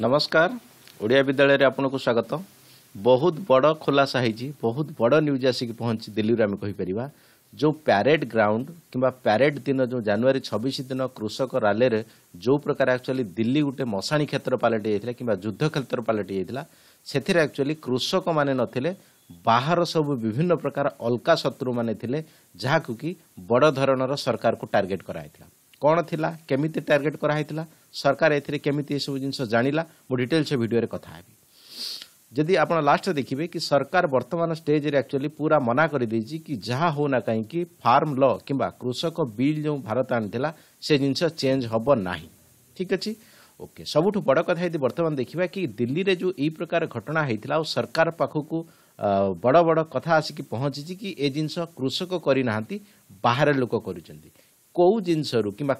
ନମସ୍କାର ଓଡ଼ିଆ ବିଦ୍ୟାଳୟରେ ଆପଣଙ୍କୁ ସ୍ୱାଗତ ବହୁତ ବଡ଼ ଖୁଲାସା ହେଇଛି ବହୁତ ବଡ଼ ନ୍ୟୁଜ୍ ଆସିକି ପହଞ୍ଚି ଦିଲ୍ଲୀରୁ ଆମେ କହିପାରିବା ଯେଉଁ ପ୍ୟାରେଡ୍ ଗ୍ରାଉଣ୍ଡ କିମ୍ବା ପ୍ୟାରେଡ୍ ଦିନ ଯେଉଁ ଜାନୁଆରୀ ଛବିଶ ଦିନ କୃଷକ ରାଲିରେ ଯେଉଁ ପ୍ରକାର ଆକ୍ଚୁଆଲି ଦିଲ୍ଲୀ ଗୋଟେ ମଶାଣୀ କ୍ଷେତ୍ର ପାଲଟି ଯାଇଥିଲା କିମ୍ବା ଯୁଦ୍ଧ କ୍ଷେତ୍ର ପାଲଟି ଯାଇଥିଲା ସେଥିରେ ଆକ୍ଚୁଆଲି କୃଷକମାନେ ନଥିଲେ ବାହାର ସବୁ ବିଭିନ୍ନ ପ୍ରକାର ଅଲକା ଶତ୍ରୁମାନେ ଥିଲେ ଯାହାକୁ କି ବଡ଼ ଧରଣର ସରକାରକୁ ଟାର୍ଗେଟ୍ କରାହେଇଥିଲା କ'ଣ ଥିଲା କେମିତି ଟାର୍ଗେଟ୍ କରାହେଇଥିଲା सरकार एमिसु जाँलाटेल्स भिडियो आपण लास्ट सरकार वर्तमान स्टेज एक्चुअली पूरा मना गरिदिन्छ कि ना हौ कि फार्म किबा कृषक बिल जो भारत जिंस चेंज हे नै ठीक अछि ओके सबुठु बड कथा कि दिल्ली प्रकार घटना को बड बड कथा कि ए जिंस कृषक गरि ना बाह्र लोक किबा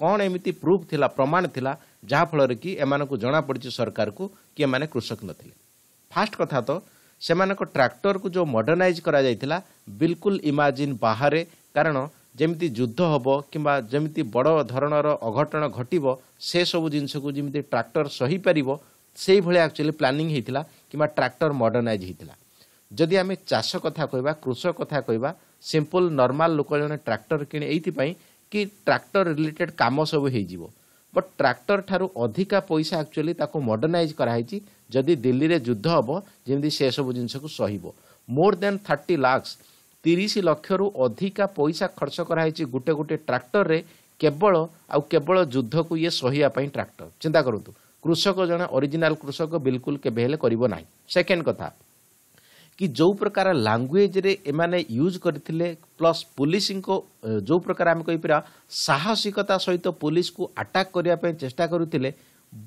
କ'ଣ ଏମିତି ପ୍ରୁଫ୍ ଥିଲା ପ୍ରମାଣ ଥିଲା ଯାହାଫଳରେ କି ଏମାନଙ୍କୁ ଜଣାପଡ଼ିଛି ସରକାରକୁ କି ଏମାନେ କୃଷକ ନଥିଲେ ଫାଷ୍ଟ କଥା ତ ସେମାନଙ୍କ ଟ୍ରାକ୍ଟରକୁ ଯେଉଁ ମଡର୍ଣ୍ଣାଇଜ୍ କରାଯାଇଥିଲା ବିଲକୁଲ ଇମାଜିନ୍ ବାହାରେ କାରଣ ଯେମିତି ଯୁଦ୍ଧ ହେବ କିମ୍ବା ଯେମିତି ବଡ଼ ଧରଣର ଅଘଟଣ ଘଟିବ ସେସବୁ ଜିନିଷକୁ ଯେମିତି ଟ୍ରାକ୍ଟର ସହିପାରିବ ସେଇଭଳି ଆକ୍ଚୁଆଲି ପ୍ଲାନିଂ ହେଇଥିଲା କିମ୍ବା ଟ୍ରାକ୍ଟର ମଡର୍ଣ୍ଣାଇଜ୍ ହେଇଥିଲା ଯଦି ଆମେ ଚାଷ କଥା କହିବା କୃଷକ କଥା କହିବା ସିମ୍ପଲ୍ ନର୍ମାଲ୍ ଲୋକ ଜଣେ ଟ୍ରାକ୍ଟର କିଣି ଏଇଥିପାଇଁ କି ଟ୍ରାକ୍ଟର ରିଲେଟେଡ଼ କାମ ସବୁ ହେଇଯିବ ବଟ୍ ଟ୍ରାକ୍ଟର ଠାରୁ ଅଧିକା ପଇସା ଆକ୍ଚୁଆଲି ତାକୁ ମଡର୍ଣ୍ଣାଇଜ୍ କରାହେଇଛି ଯଦି ଦିଲ୍ଲୀରେ ଯୁଦ୍ଧ ହେବ ଯେମିତି ସେସବୁ ଜିନିଷକୁ ସହିବ ମୋର ଦେନ୍ ଥାର୍ଟି ଲାକ୍ସ ତିରିଶ ଲକ୍ଷରୁ ଅଧିକା ପଇସା ଖର୍ଚ୍ଚ କରାହେଇଛି ଗୋଟେ ଗୋଟେ ଟ୍ରାକ୍ଟରରେ କେବଳ ଆଉ କେବଳ ଯୁଦ୍ଧକୁ ଇଏ ସହିବା ପାଇଁ ଟ୍ରାକ୍ଟର ଚିନ୍ତା କରନ୍ତୁ କୃଷକ ଜଣେ ଅରିଜିନାଲ୍ କୃଷକ ବିଲକୁଲ କେବେ ହେଲେ କରିବ ନାହିଁ ସେକେଣ୍ଡ କଥା କି ଯେଉଁ ପ୍ରକାର ଲାଙ୍ଗୁଏଜ୍ରେ ଏମାନେ ୟୁଜ୍ କରିଥିଲେ ପ୍ଲସ୍ ପୋଲିସଙ୍କ ଯେଉଁ ପ୍ରକାର ଆମେ କହିପାରିବା ସାହସିକତା ସହିତ ପୋଲିସକୁ ଆଟାକ୍ କରିବା ପାଇଁ ଚେଷ୍ଟା କରୁଥିଲେ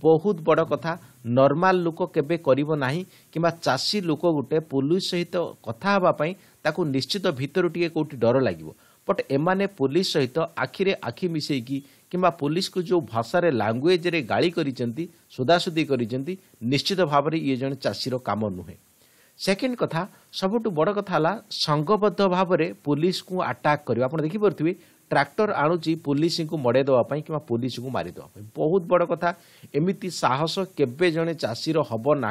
ବହୁତ ବଡ଼ କଥା ନର୍ମାଲ ଲୋକ କେବେ କରିବ ନାହିଁ କିମ୍ବା ଚାଷୀ ଲୋକ ଗୋଟେ ପୋଲିସ ସହିତ କଥା ହେବା ପାଇଁ ତାକୁ ନିଶ୍ଚିତ ଭିତରୁ ଟିକେ କେଉଁଠି ଡର ଲାଗିବ ବଟ୍ ଏମାନେ ପୋଲିସ ସହିତ ଆଖିରେ ଆଖି ମିଶାଇକି କିମ୍ବା ପୋଲିସକୁ ଯେଉଁ ଭାଷାରେ ଲାଙ୍ଗୁଏଜ୍ରେ ଗାଳି କରିଛନ୍ତି ସୋଦାସୁଦି କରିଛନ୍ତି ନିଶ୍ଚିତ ଭାବରେ ଇଏ ଜଣେ ଚାଷୀର କାମ ନୁହେଁ ସେକେଣ୍ଡ କଥା ସବୁଠୁ ବଡ଼ କଥା ହେଲା ସଂଘବଦ୍ଧ ଭାବରେ ପୋଲିସକୁ ଆଟାକ୍ କରିବା ଆପଣ ଦେଖିପାରୁଥିବେ ট্রাক্টর আনুচি পুলিশকে মড়াই দেওয়া কিংবা পুলিশকে মারি দেওয়া বহুত বড় কথা এমিতি সাহস কেবে জনে চাষীর হব না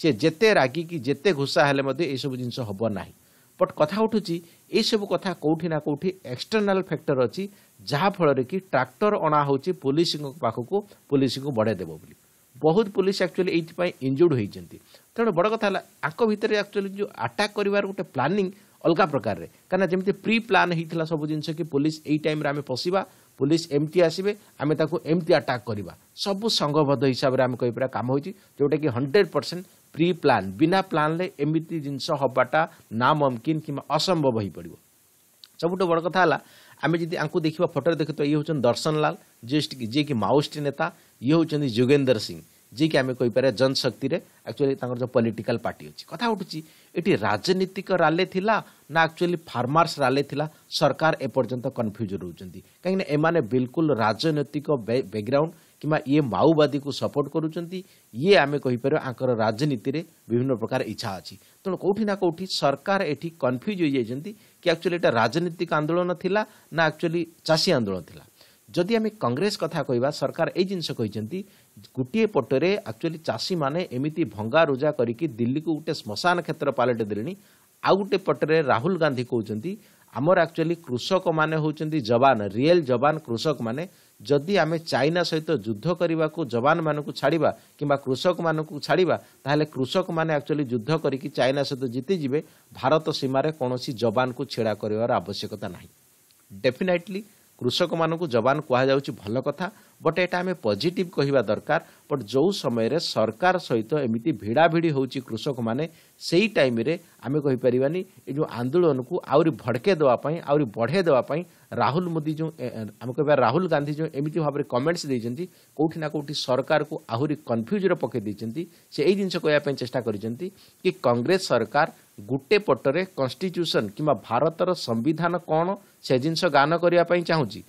সে যেতে রাগিকি যেতে ঘুষা হলে মধ্যে এইসব জিনিস হব না বট কথা উঠুছি এইসব কথা কোটি না কোটি এক্সটর্নাল ফ্যাক্টর অছি যাফଳରେ কি ট্রাক্টর অনা হচ্ছে পুলিশଙ୍କ ପାଖକୁ পুলিশକୁ ମଡ଼ାଇ ଦେବ ବୋଲି ବହୁତ ପୁଲିସ ଆକ୍ଚୁଆଲି ଏଇଥିପାଇଁ ଇଞ୍ଜୁର୍ଡ ହୋଇଛନ୍ତି ᱛᱟᱱᱟ બଡ ᱠᱟᱛᱷᱟ ᱟᱠᱚ ᱵᱤᱛᱨᱮ ᱮᱠᱪᱩᱞᱤ ᱡᱚ ᱟᱴᱟᱠ ᱠᱟᱨᱤᱵᱟᱨ ᱚᱴᱮ ᱯᱞᱟᱱᱤᱝ ᱚᱞᱜᱟ ᱯᱨᱚᱠᱟᱨ ᱨᱮ ᱠᱟᱱᱟ ᱡᱮᱢᱛᱮ ᱯᱨᱤ ᱯᱞᱟᱱ ᱦᱤᱛᱞᱟ ᱥᱚᱵᱩ ᱡᱤᱱᱥᱚ ᱠᱤ ᱯᱚᱞᱤᱥ ᱮᱭ ᱴᱟᱭᱤᱢ ᱨᱮ ᱟᱢᱮ ᱯᱚᱥᱤᱵᱟ ᱯᱚᱞᱤᱥ ᱮᱢᱴᱤ ᱟᱥᱤᱵᱮ ᱟᱢᱮ ᱛᱟᱠᱚ ᱮᱢᱴᱤ ᱟᱴᱟᱠ ᱠᱟᱨᱤᱵᱟ ᱥᱚᱵᱩ ᱥᱚᱝᱜᱚᱵᱫᱚ ᱤᱥᱟᱵᱨᱮ ᱟᱢ ᱠᱚᱭ ᱯᱨᱟ ᱠᱟᱢ ᱦᱩᱭ ᱡᱤ ᱡᱚᱴᱮ ᱠᱤ 100% ᱯᱨᱤ ᱯᱞᱟᱱ ᱵᱤᱱᱟ ᱯᱞ ଯିଏକି ଆମେ କହିପାରିବା ଜନଶକ୍ତିରେ ଆକ୍ଚୁଆଲି ତାଙ୍କର ଯେଉଁ ପଲିଟିକାଲ୍ ପାର୍ଟି ଅଛି କଥା ଉଠୁଛି ଏଠି ରାଜନୀତିକ ରାଲେ ଥିଲା ନା ଆକ୍ଚୁଆଲି ଫାର୍ମର୍ସ ରାଲେ ଥିଲା ସରକାର ଏପର୍ଯ୍ୟନ୍ତ କନଫ୍ୟୁଜ୍ ରହୁଛନ୍ତି କାହିଁକିନା ଏମାନେ ବିଲକୁଲ ରାଜନୈତିକ ବ୍ୟାକ୍ଗ୍ରାଉଣ୍ଡ କିମ୍ବା ଇଏ ମାଓବାଦୀକୁ ସପୋର୍ଟ କରୁଛନ୍ତି ଇଏ ଆମେ କହିପାରିବା ଆଙ୍କର ରାଜନୀତିରେ ବିଭିନ୍ନ ପ୍ରକାର ଇଚ୍ଛା ଅଛି ତେଣୁ କେଉଁଠି ନା କେଉଁଠି ସରକାର ଏଠି କନଫ୍ୟୁଜ୍ ହୋଇଯାଇଛନ୍ତି କି ଆକ୍ଚୁଆଲି ଏଇଟା ରାଜନୈତିକ ଆନ୍ଦୋଳନ ଥିଲା ନା ଆକ୍ଚୁଆଲି ଚାଷୀ ଆନ୍ଦୋଳନ ଥିଲା ଯଦି ଆମେ କଂଗ୍ରେସ କଥା କହିବା ସରକାର ଏଇ ଜିନିଷ କହିଛନ୍ତି ଗୋଟିଏ ପଟରେ ଆକ୍ଚୁଆଲି ଚାଷୀମାନେ ଏମିତି ଭଙ୍ଗାରୁଜା କରିକି ଦିଲ୍ଲୀକୁ ଗୋଟେ ଶ୍ମଶାନ କ୍ଷେତ୍ର ପାଲଟି ଦେଲେଣି ଆଉ ଗୋଟେ ପଟରେ ରାହୁଲ ଗାନ୍ଧୀ କହୁଛନ୍ତି ଆମର ଆକ୍ଚୁଆଲି କୃଷକମାନେ ହେଉଛନ୍ତି ଯବାନ ରିଏଲ୍ ଯବାନ କୃଷକମାନେ ଯଦି ଆମେ ଚାଇନା ସହିତ ଯୁଦ୍ଧ କରିବାକୁ ଯବାନମାନଙ୍କୁ ଛାଡ଼ିବା କିମ୍ବା କୃଷକମାନଙ୍କୁ ଛାଡ଼ିବା ତାହେଲେ କୃଷକମାନେ ଆକ୍ଚୁଆଲି ଯୁଦ୍ଧ କରିକି ଚାଇନା ସହିତ ଜିତିଯିବେ ଭାରତ ସୀମାରେ କୌଣସି ଯବାନକୁ ଛିଡ଼ା କରିବାର ଆବଶ୍ୟକତା ନାହିଁ ଡେଫିନାଇଟଲି କୃଷକମାନଙ୍କୁ ଯବାନ କୁହାଯାଉଛି ଭଲ କଥା ବଟ୍ ଏଇଟା ଆମେ ପଜିଟିଭ୍ କହିବା ଦରକାର ବଟ୍ ଯେଉଁ ସମୟରେ ସରକାର ସହିତ ଏମିତି ଭିଡ଼ାଭିଡ଼ି ହେଉଛି କୃଷକମାନେ ସେଇ ଟାଇମ୍ରେ ଆମେ କହିପାରିବାନି ଏ ଯେଉଁ ଆନ୍ଦୋଳନକୁ ଆହୁରି ଭଡ଼କେଇ ଦେବା ପାଇଁ ଆହୁରି ବଢ଼େଇ ଦେବା ପାଇଁ ରାହୁଲ ମୋଦି ଯେଉଁ ଆମେ କହିବା ରାହୁଲ ଗାନ୍ଧୀ ଯେଉଁ ଏମିତି ଭାବରେ କମେଣ୍ଟସ୍ ଦେଇଛନ୍ତି କେଉଁଠି ନା କେଉଁଠି ସରକାରକୁ ଆହୁରି କନଫ୍ୟୁଜ୍ରେ ପକାଇ ଦେଇଛନ୍ତି ସେ ଏଇ ଜିନିଷ କହିବା ପାଇଁ ଚେଷ୍ଟା କରିଛନ୍ତି କି କଂଗ୍ରେସ ସରକାର ଗୋଟେ ପଟରେ କନଷ୍ଟିଚ୍ୟୁସନ୍ କିମ୍ବା ଭାରତର ସମ୍ବିଧାନ କ'ଣ ସେ ଜିନିଷ ଗାନ କରିବା ପାଇଁ ଚାହୁଁଛି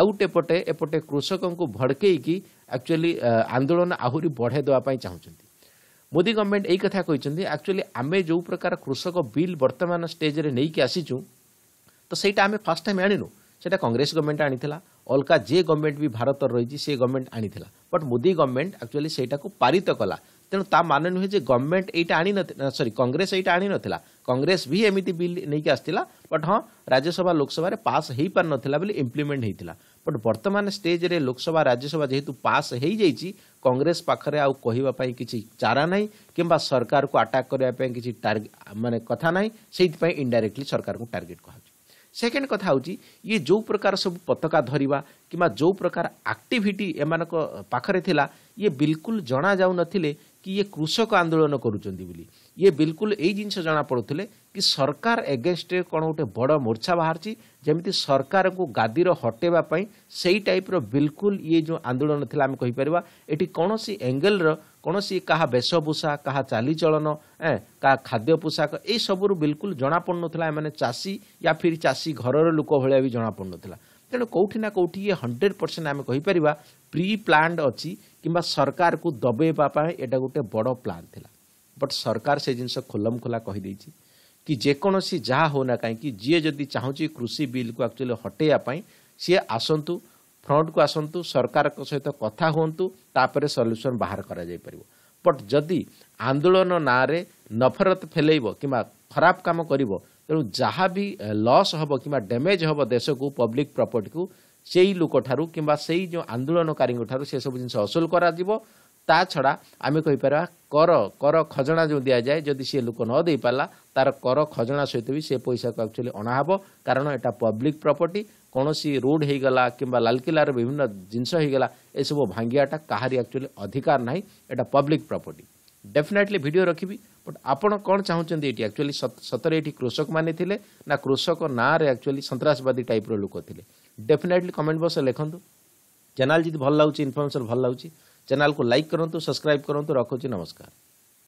ଆଉ ଗୋଟେ ପଟେ ଏପଟେ କୃଷକଙ୍କୁ ଭଡ଼କେଇକି ଆକ୍ଚୁଆଲି ଆନ୍ଦୋଳନ ଆହୁରି ବଢ଼ାଇ ଦେବା ପାଇଁ ଚାହୁଁଛନ୍ତି ମୋଦି ଗଭର୍ଣ୍ଣମେଣ୍ଟ ଏଇ କଥା କହିଛନ୍ତି ଆକ୍ଚୁଆଲି ଆମେ ଯେଉଁ ପ୍ରକାର କୃଷକ ବିଲ୍ ବର୍ତ୍ତମାନ ଷ୍ଟେଜ୍ରେ ନେଇକି ଆସିଛୁ ତ ସେଇଟା ଆମେ ଫାଷ୍ଟ ଟାଇମ୍ ଆଣିନୁ ସେଇଟା କଂଗ୍ରେସ ଗଭର୍ଣ୍ଣମେଣ୍ଟ ଆଣିଥିଲା ଅଲଗା ଯେ ଗଭର୍ଣ୍ଣମେଣ୍ଟ ବି ଭାରତର ରହିଛି ସେ ଗଭର୍ଣ୍ଣମେଣ୍ଟ ଆଣିଥିଲା ବଟ୍ ମୋଦି ଗଭର୍ଣ୍ଣମେଣ୍ଟ ଆକ୍ଚୁଆଲି ସେଇଟାକୁ ପାରିତ କଲା ତେଣୁ ତା ମାନେ ନୁହେଁ ଯେ ଗଭର୍ଣ୍ଣମେଣ୍ଟ ଏଇଟା ଆଣି ସରି କଂଗ୍ରେସ ଏଇଟା ଆଣିନଥିଲା କଂଗ୍ରେସ ବି ଏମିତି ବିଲ୍ ନେଇକି ଆସିଥିଲା ବଟ୍ ହଁ ରାଜ୍ୟସଭା ଲୋକସଭାରେ ପାସ୍ ହେଇପାରିନଥିଲା ବୋଲି ଇମ୍ପ୍ଲିମେଣ୍ଟ ହେଇଥିଲା ବଟ୍ ବର୍ତ୍ତମାନ ଷ୍ଟେଜ୍ରେ ଲୋକସଭା ରାଜ୍ୟସଭା ଯେହେତୁ ପାସ୍ ହେଇଯାଇଛି କଂଗ୍ରେସ ପାଖରେ ଆଉ କହିବା ପାଇଁ କିଛି ଚାରା ନାହିଁ କିମ୍ବା ସରକାରକୁ ଆଟାକ୍ କରିବା ପାଇଁ କିଛି ମାନେ କଥା ନାହିଁ ସେଇଥିପାଇଁ ଇଣ୍ଡାଇରେକ୍ଟଲି ସରକାରଙ୍କୁ ଟାର୍ଗେଟ୍ କୁହାଯାଉଛି ସେକେଣ୍ଡ କଥା ହେଉଛି ଇଏ ଯେଉଁ ପ୍ରକାର ସବୁ ପତାକା ଧରିବା କିମ୍ବା ଯେଉଁ ପ୍ରକାର ଆକ୍ଟିଭିଟି ଏମାନଙ୍କ ପାଖରେ ଥିଲା ଇଏ ବିଲକୁଲ ଜଣାଯାଉନଥିଲେ କି ଇଏ କୃଷକ ଆନ୍ଦୋଳନ କରୁଛନ୍ତି ବୋଲି ଇଏ ବିଲକୁଲ ଏଇ ଜିନିଷ ଜଣାପଡ଼ୁଥିଲେ କି ସରକାର ଏଗେନଷ୍ଟରେ କ'ଣ ଗୋଟେ ବଡ଼ ମୋର୍ଚ୍ଛା ବାହାରିଛି ଯେମିତି ସରକାରଙ୍କୁ ଗାଦିର ହଟେଇବା ପାଇଁ ସେଇ ଟାଇପ୍ର ବିଲକୁଲ ଇଏ ଯେଉଁ ଆନ୍ଦୋଳନ ଥିଲା ଆମେ କହିପାରିବା ଏଠି କୌଣସି ଏଙ୍ଗେଲ୍ର କୌଣସି କାହା ବେଶଭୂଷା କାହା ଚାଲିଚଳନ କାହା ଖାଦ୍ୟ ପୋଷାକ ଏଇସବୁରୁ ବିଲକୁଲ ଜଣାପଡ଼ୁନଥିଲା ଏମାନେ ଚାଷୀ ୟା ଫିର୍ ଚାଷୀ ଘରର ଲୋକ ଭଳିଆ ବି ଜଣାପଡ଼ୁନଥିଲା ତେଣୁ କେଉଁଠି ନା କେଉଁଠି ଇଏ ହଣ୍ଡ୍ରେଡ଼ ପରସେଣ୍ଟ ଆମେ କହିପାରିବା ପ୍ରି ପ୍ଲାଣ୍ଡ ଅଛି କିମ୍ବା ସରକାରକୁ ଦବେଇବା ପାଇଁ ଏଇଟା ଗୋଟେ ବଡ଼ ପ୍ଲାନ୍ ଥିଲା ବଟ୍ ସରକାର ସେ ଜିନିଷ ଖୋଲମ ଖୋଲା କହିଦେଇଛି କି ଯେକୌଣସି ଯାହା ହେଉନା କାହିଁକି ଯିଏ ଯଦି ଚାହୁଁଛି କୃଷି ବିଲ୍କୁ ଆକ୍ଚୁଆଲି ହଟେଇବା ପାଇଁ ସିଏ ଆସନ୍ତୁ ଫ୍ରଣ୍ଟକୁ ଆସନ୍ତୁ ସରକାରଙ୍କ ସହିତ କଥା ହୁଅନ୍ତୁ ତାପରେ ସଲ୍ୟୁସନ୍ ବାହାର କରାଯାଇପାରିବ ବଟ୍ ଯଦି ଆନ୍ଦୋଳନ ନାଁରେ ନଫରତ ଫେଲେଇବ କିମ୍ବା ଖରାପ କାମ କରିବ ତେଣୁ ଯାହା ବି ଲସ୍ ହେବ କିମ୍ବା ଡ୍ୟାମେଜ୍ ହେବ ଦେଶକୁ ପବ୍ଲିକ୍ ପ୍ରପର୍ଟିକୁ ସେଇ ଲୋକଠାରୁ କିମ୍ବା ସେଇ ଯେଉଁ ଆନ୍ଦୋଳନକାରୀଙ୍କ ଠାରୁ ସେସବୁ ଜିନିଷ ଅସୁଲ କରାଯିବ ତା ଛଡ଼ା ଆମେ କହିପାରିବା କର କର ଖଜଣା ଯେଉଁ ଦିଆଯାଏ ଯଦି ସେ ଲୋକ ନ ଦେଇପାରିଲା ତାର କର ଖଜଣା ସହିତ ବି ସେ ପଇସାକୁ ଆକ୍ଚୁଆଲି ଅଣାହେବ କାରଣ ଏଇଟା ପବ୍ଲିକ୍ ପ୍ରପର୍ଟି କୌଣସି ରୋଡ଼ ହେଇଗଲା କିମ୍ବା ଲାଲକିଲ୍ଲାର ବିଭିନ୍ନ ଜିନିଷ ହେଇଗଲା ଏସବୁ ଭାଙ୍ଗିବାଟା କାହାରି ଆକ୍ଚୁଆଲି ଅଧିକାର ନାହିଁ ଏଇଟା ପବ୍ଲିକ୍ ପ୍ରପର୍ଟି ଡେଫିନେଟଲି ଭିଡ଼ିଓ ରଖିବି ବଟ୍ ଆପଣ କ'ଣ ଚାହୁଁଛନ୍ତି ଏଇଠି ଆକ୍ଚୁଆଲି ସତରେ ଏଠି କୃଷକମାନେ ଥିଲେ ନା କୃଷକ ନାଁରେ ଆକ୍ଚୁଆଲି ସନ୍ତାସବାଦୀ ଟାଇପ୍ର ଲୋକ ଥିଲେ ଡେଫିନେଟ୍ଲି କମେଣ୍ଟ ବକ୍ସରେ ଲେଖନ୍ତୁ ଚ୍ୟାନେଲ୍ ଯଦି ଭଲ ଲାଗୁଛି ଇନଫର୍ମେସନ୍ ଭଲ ଲାଗୁଛି ଚ୍ୟାନେଲ୍କୁ ଲାଇକ୍ କରନ୍ତୁ ସବସ୍କ୍ରାଇବ୍ କରନ୍ତୁ ରଖୁଛି ନମସ୍କାର